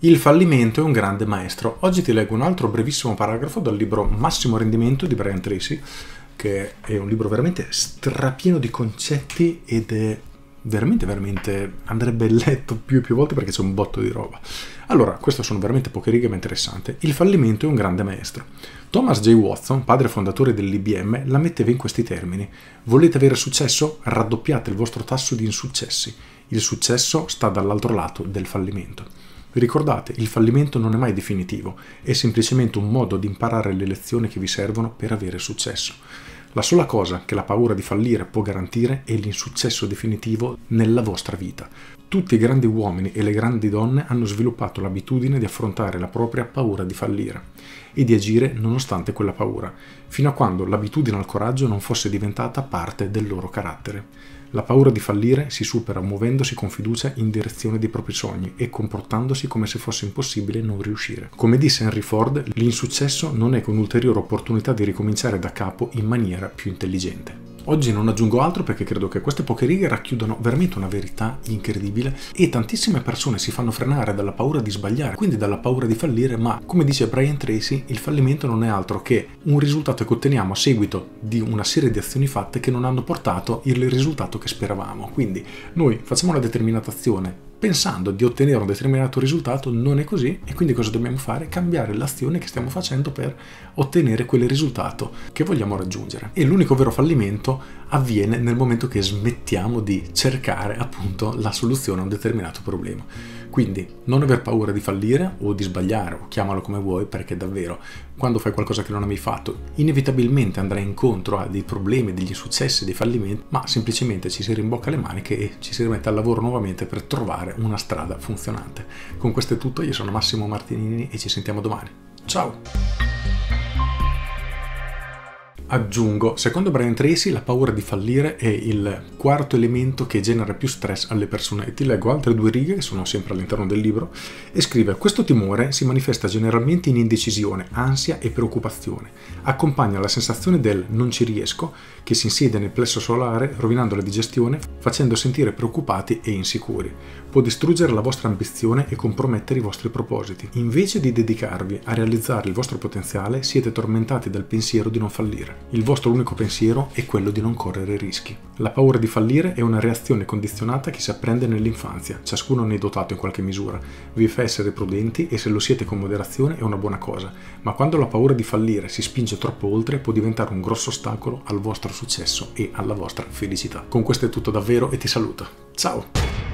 Il fallimento è un grande maestro. Oggi ti leggo un altro brevissimo paragrafo dal libro Massimo rendimento di Brian Tracy, che è un libro veramente strapieno di concetti ed è veramente, veramente andrebbe letto più e più volte perché c'è un botto di roba. Allora, queste sono veramente poche righe ma interessante. Il fallimento è un grande maestro. Thomas J. Watson, padre fondatore dell'IBM, la metteva in questi termini. Volete avere successo? Raddoppiate il vostro tasso di insuccessi. Il successo sta dall'altro lato del fallimento. Ricordate, il fallimento non è mai definitivo, è semplicemente un modo di imparare le lezioni che vi servono per avere successo. La sola cosa che la paura di fallire può garantire è l'insuccesso definitivo nella vostra vita. Tutti i grandi uomini e le grandi donne hanno sviluppato l'abitudine di affrontare la propria paura di fallire e di agire nonostante quella paura, fino a quando l'abitudine al coraggio non fosse diventata parte del loro carattere. La paura di fallire si supera muovendosi con fiducia in direzione dei propri sogni e comportandosi come se fosse impossibile non riuscire. Come disse Henry Ford, l'insuccesso non è che un'ulteriore opportunità di ricominciare da capo in maniera più intelligente. Oggi non aggiungo altro perché credo che queste poche righe racchiudano veramente una verità incredibile e tantissime persone si fanno frenare dalla paura di sbagliare, quindi dalla paura di fallire, ma come dice Brian Tracy, il fallimento non è altro che un risultato che otteniamo a seguito di una serie di azioni fatte che non hanno portato il risultato che speravamo. Quindi noi facciamo una determinata azione, pensando di ottenere un determinato risultato, non è così e quindi cosa dobbiamo fare? Cambiare l'azione che stiamo facendo per ottenere quel risultato che vogliamo raggiungere. E l'unico vero fallimento avviene nel momento che smettiamo di cercare appunto la soluzione a un determinato problema. Quindi non aver paura di fallire o di sbagliare, o chiamalo come vuoi, perché davvero quando fai qualcosa che non hai mai fatto, inevitabilmente andrai incontro a dei problemi, degli insuccessi, dei fallimenti, ma semplicemente ci si rimbocca le maniche e ci si rimette al lavoro nuovamente per trovare una strada funzionante. Con questo è tutto, io sono Massimo Martinini e ci sentiamo domani. Ciao! Aggiungo, secondo Brian Tracy la paura di fallire è il quarto elemento che genera più stress alle persone e ti leggo altre due righe che sono sempre all'interno del libro e scrive questo timore si manifesta generalmente in indecisione, ansia e preoccupazione, accompagna la sensazione del non ci riesco che si insiede nel plesso solare rovinando la digestione facendo sentire preoccupati e insicuri, può distruggere la vostra ambizione e compromettere i vostri propositi, invece di dedicarvi a realizzare il vostro potenziale siete tormentati dal pensiero di non fallire il vostro unico pensiero è quello di non correre rischi. La paura di fallire è una reazione condizionata che si apprende nell'infanzia, ciascuno ne è dotato in qualche misura, vi fa essere prudenti e se lo siete con moderazione è una buona cosa, ma quando la paura di fallire si spinge troppo oltre può diventare un grosso ostacolo al vostro successo e alla vostra felicità. Con questo è tutto davvero e ti saluto. Ciao!